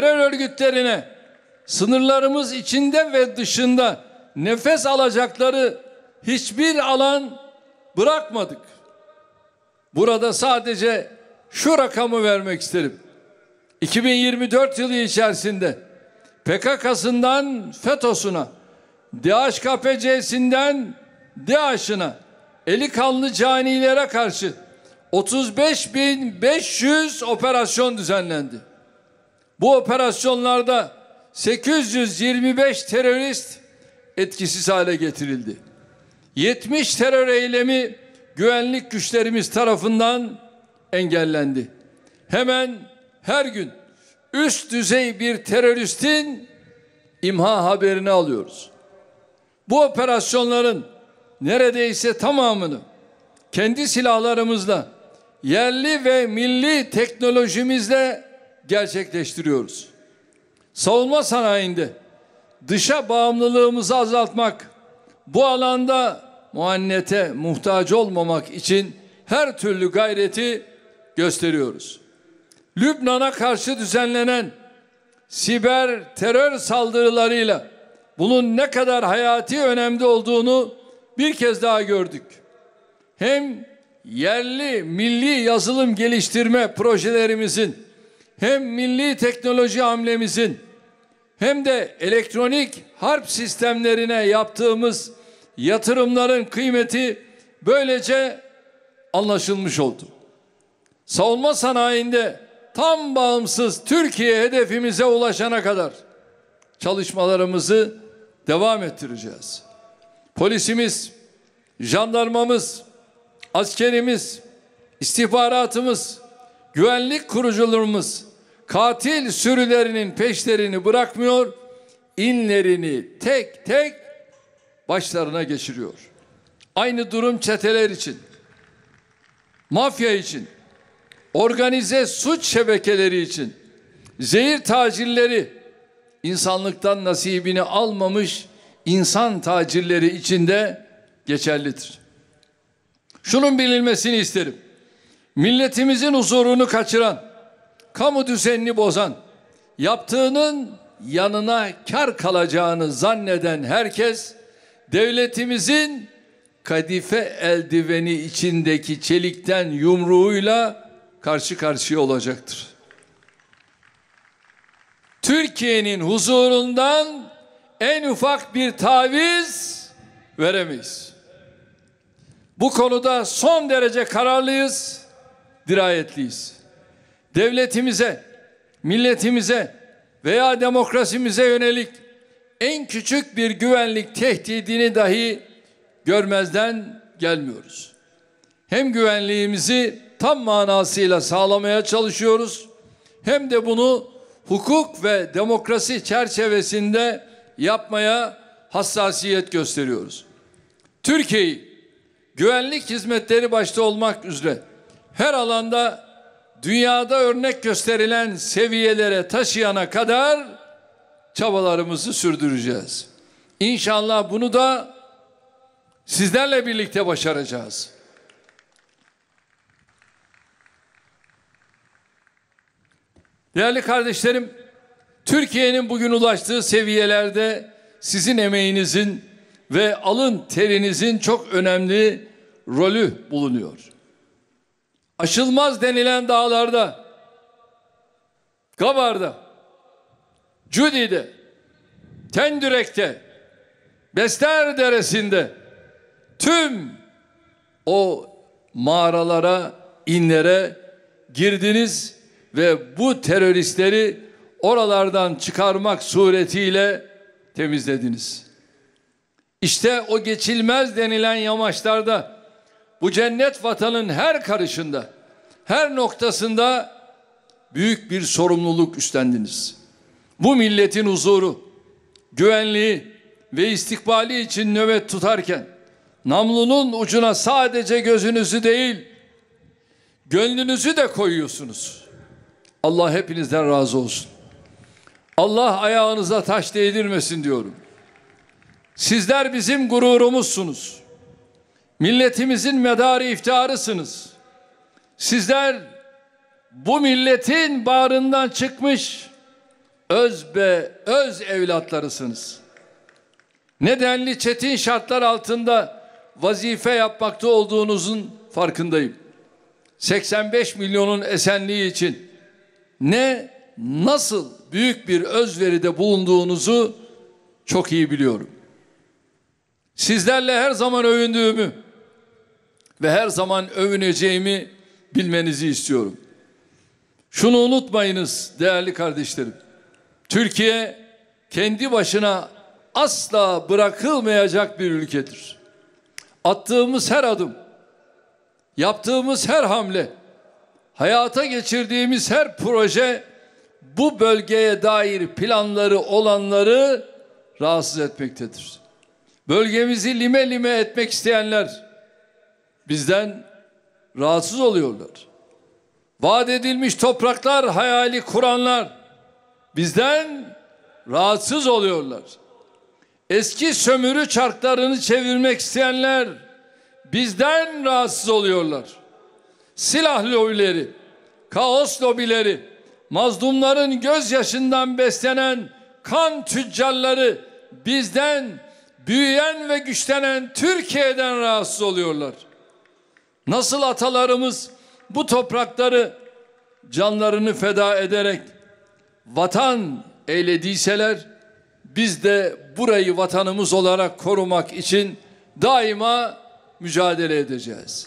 terör örgütlerine sınırlarımız içinde ve dışında nefes alacakları hiçbir alan bırakmadık. Burada sadece şu rakamı vermek isterim. 2024 yılı içerisinde PKK'sından FETÖ'süne, DHKPC'sinden DAEŞ'ına, eli kanlı canilere karşı 35.500 operasyon düzenlendi. Bu operasyonlarda 825 terörist etkisiz hale getirildi. 70 terör eylemi güvenlik güçlerimiz tarafından engellendi. Hemen her gün üst düzey bir teröristin imha haberini alıyoruz. Bu operasyonların neredeyse tamamını kendi silahlarımızla yerli ve milli teknolojimizle gerçekleştiriyoruz. Savunma sanayinde dışa bağımlılığımızı azaltmak, bu alanda muannete muhtaç olmamak için her türlü gayreti gösteriyoruz. Lübnan'a karşı düzenlenen siber terör saldırılarıyla bunun ne kadar hayati önemli olduğunu bir kez daha gördük. Hem yerli milli yazılım geliştirme projelerimizin hem milli teknoloji hamlemizin hem de elektronik harp sistemlerine yaptığımız yatırımların kıymeti böylece anlaşılmış oldu. Savunma sanayinde tam bağımsız Türkiye hedefimize ulaşana kadar çalışmalarımızı devam ettireceğiz. Polisimiz, jandarmamız, askerimiz, istihbaratımız, Güvenlik kurucularımız katil sürülerinin peşlerini bırakmıyor, inlerini tek tek başlarına geçiriyor. Aynı durum çeteler için, mafya için, organize suç şebekeleri için, zehir tacirleri, insanlıktan nasibini almamış insan tacirleri için de geçerlidir. Şunun bilinmesini isterim milletimizin huzurunu kaçıran, kamu düzenini bozan, yaptığının yanına kar kalacağını zanneden herkes devletimizin kadife eldiveni içindeki çelikten yumruğuyla karşı karşıya olacaktır. Türkiye'nin huzurundan en ufak bir taviz veremeyiz. Bu konuda son derece kararlıyız dirayetliyiz. Devletimize, milletimize veya demokrasimize yönelik en küçük bir güvenlik tehdidini dahi görmezden gelmiyoruz. Hem güvenliğimizi tam manasıyla sağlamaya çalışıyoruz hem de bunu hukuk ve demokrasi çerçevesinde yapmaya hassasiyet gösteriyoruz. Türkiye'yi güvenlik hizmetleri başta olmak üzere her alanda dünyada örnek gösterilen seviyelere taşıyana kadar çabalarımızı sürdüreceğiz. İnşallah bunu da sizlerle birlikte başaracağız. Değerli kardeşlerim, Türkiye'nin bugün ulaştığı seviyelerde sizin emeğinizin ve alın terinizin çok önemli rolü bulunuyor aşılmaz denilen dağlarda, Gabar'da, Cudi'de, Tendürek'te, Bester Deresi'nde tüm o mağaralara, inlere girdiniz ve bu teröristleri oralardan çıkarmak suretiyle temizlediniz. İşte o geçilmez denilen yamaçlarda bu cennet vatanın her karışında, her noktasında büyük bir sorumluluk üstlendiniz. Bu milletin huzuru, güvenliği ve istikbali için nöbet tutarken namlunun ucuna sadece gözünüzü değil, gönlünüzü de koyuyorsunuz. Allah hepinizden razı olsun. Allah ayağınıza taş değdirmesin diyorum. Sizler bizim gururumuzsunuz. Milletimizin medarı iftiharısınız. Sizler bu milletin bağrından çıkmış öz be öz evlatlarısınız. Nedenli çetin şartlar altında vazife yapmakta olduğunuzun farkındayım. 85 milyonun esenliği için ne nasıl büyük bir özveride bulunduğunuzu çok iyi biliyorum. Sizlerle her zaman övündüğümü ve her zaman övüneceğimi bilmenizi istiyorum. Şunu unutmayınız değerli kardeşlerim. Türkiye kendi başına asla bırakılmayacak bir ülkedir. Attığımız her adım, yaptığımız her hamle, hayata geçirdiğimiz her proje bu bölgeye dair planları olanları rahatsız etmektedir. Bölgemizi lime lime etmek isteyenler, bizden rahatsız oluyorlar. Vaat edilmiş topraklar hayali kuranlar bizden rahatsız oluyorlar. Eski sömürü çarklarını çevirmek isteyenler bizden rahatsız oluyorlar. Silah lobileri, kaos lobileri, mazlumların gözyaşından beslenen kan tüccarları bizden büyüyen ve güçlenen Türkiye'den rahatsız oluyorlar. Nasıl atalarımız bu toprakları canlarını feda ederek vatan eylediyseler biz de burayı vatanımız olarak korumak için daima mücadele edeceğiz.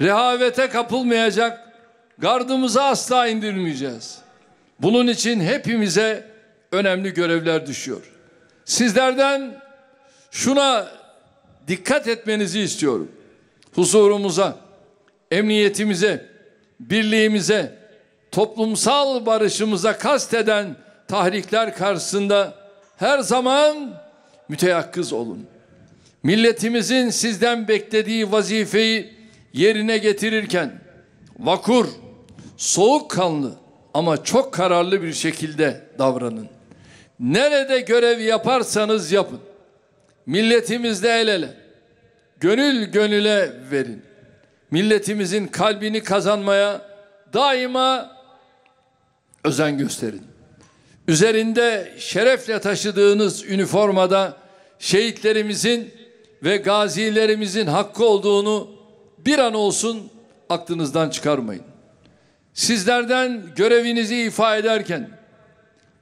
Rehavete kapılmayacak, gardımızı asla indirmeyeceğiz. Bunun için hepimize önemli görevler düşüyor. Sizlerden şuna dikkat etmenizi istiyorum. Huzurumuza, emniyetimize, birliğimize, toplumsal barışımıza kasteden tahrikler karşısında her zaman müteyakkız olun. Milletimizin sizden beklediği vazifeyi yerine getirirken vakur, soğukkanlı ama çok kararlı bir şekilde davranın. Nerede görev yaparsanız yapın. Milletimizle el ele, gönül gönüle verin milletimizin kalbini kazanmaya daima özen gösterin. Üzerinde şerefle taşıdığınız üniformada şehitlerimizin ve gazilerimizin hakkı olduğunu bir an olsun aklınızdan çıkarmayın. Sizlerden görevinizi ifa ederken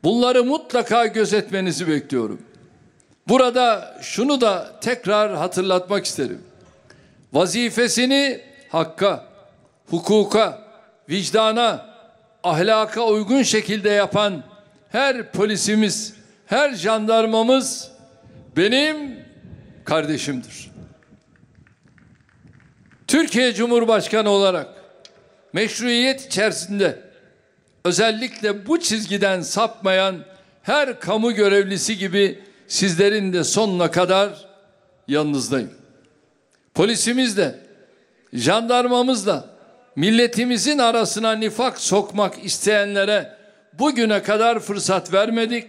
bunları mutlaka gözetmenizi bekliyorum. Burada şunu da tekrar hatırlatmak isterim. Vazifesini hakka, hukuka, vicdana, ahlaka uygun şekilde yapan her polisimiz, her jandarmamız benim kardeşimdir. Türkiye Cumhurbaşkanı olarak meşruiyet içerisinde özellikle bu çizgiden sapmayan her kamu görevlisi gibi sizlerin de sonuna kadar yanınızdayım. Polisimiz de jandarmamızla milletimizin arasına nifak sokmak isteyenlere bugüne kadar fırsat vermedik.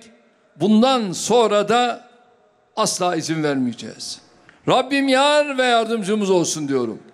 Bundan sonra da asla izin vermeyeceğiz. Rabbim yar ve yardımcımız olsun diyorum.